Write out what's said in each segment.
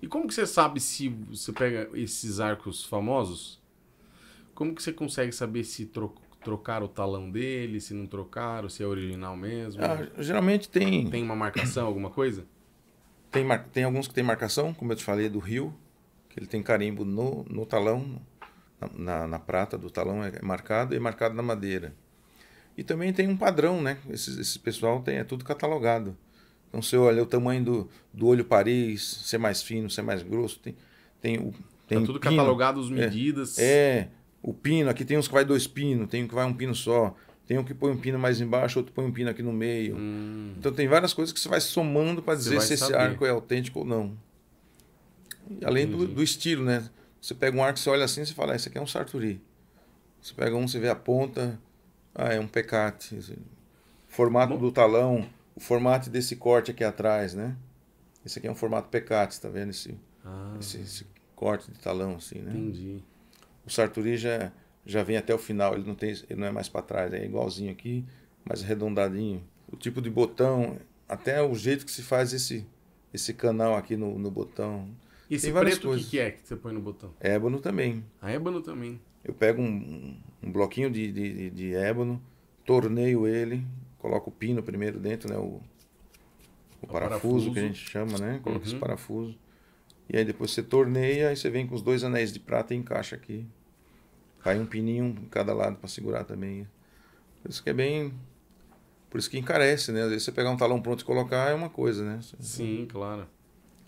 E como que você sabe se você pega esses arcos famosos? Como que você consegue saber se trocou? trocar o talão dele, se não trocaram, se é original mesmo? Ah, geralmente tem. Tem uma marcação, alguma coisa? Tem, mar... tem alguns que tem marcação, como eu te falei, do Rio, que ele tem carimbo no, no talão, na, na prata do talão é, é marcado e é marcado na madeira. E também tem um padrão, né? Esse, esse pessoal tem, é tudo catalogado. Então você olha o tamanho do, do olho Paris, ser mais fino, ser mais grosso. Tem, tem o. Tá tem tá tudo pino, catalogado as é. medidas. É, é, o pino, aqui tem uns que vai dois pinos, tem um que vai um pino só. Tem um que põe um pino mais embaixo, outro põe um pino aqui no meio. Hum. Então tem várias coisas que você vai somando para dizer se saber. esse arco é autêntico ou não. E além do, do, estilo, né? Você pega um arco, você olha assim e fala, ah, esse aqui é um Sarturi. Você pega um, você vê a ponta, ah, é um pecate. Assim, formato Bom. do talão, o formato desse corte aqui atrás, né? Esse aqui é um formato pecate, está vendo? Esse, ah. esse, esse, corte de talão, assim, né? Entendi. O Sarturi já, já vem até o final, ele não, tem, ele não é mais para trás, é igualzinho aqui, mas arredondadinho. O tipo de botão, até o jeito que se faz esse, esse canal aqui no, no botão. E esse preto, que, é que você põe no botão? Ébano também. A ah, ébano também. Eu pego um, um bloquinho de, de, de ébano, torneio ele, coloca o pino primeiro dentro, né? O, o, o parafuso, parafuso, que a gente chama, né? Coloca uhum. esse parafuso. E aí depois você torneia, aí você vem com os dois anéis de prata e encaixa aqui. Cai um pininho em cada lado para segurar também. Por isso que é bem. Por isso que encarece, né? Às vezes você pegar um talão pronto e colocar é uma coisa, né? Você, Sim, claro.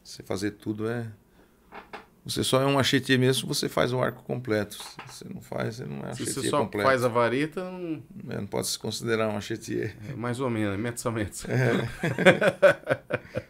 Você fazer tudo é. Você só é um achetier mesmo, você faz o arco completo. Se você não faz, você não é achetier completo. Se você só faz a vareta, não... É, não pode se considerar um achetier. É, mais ou menos, metros a metros. É.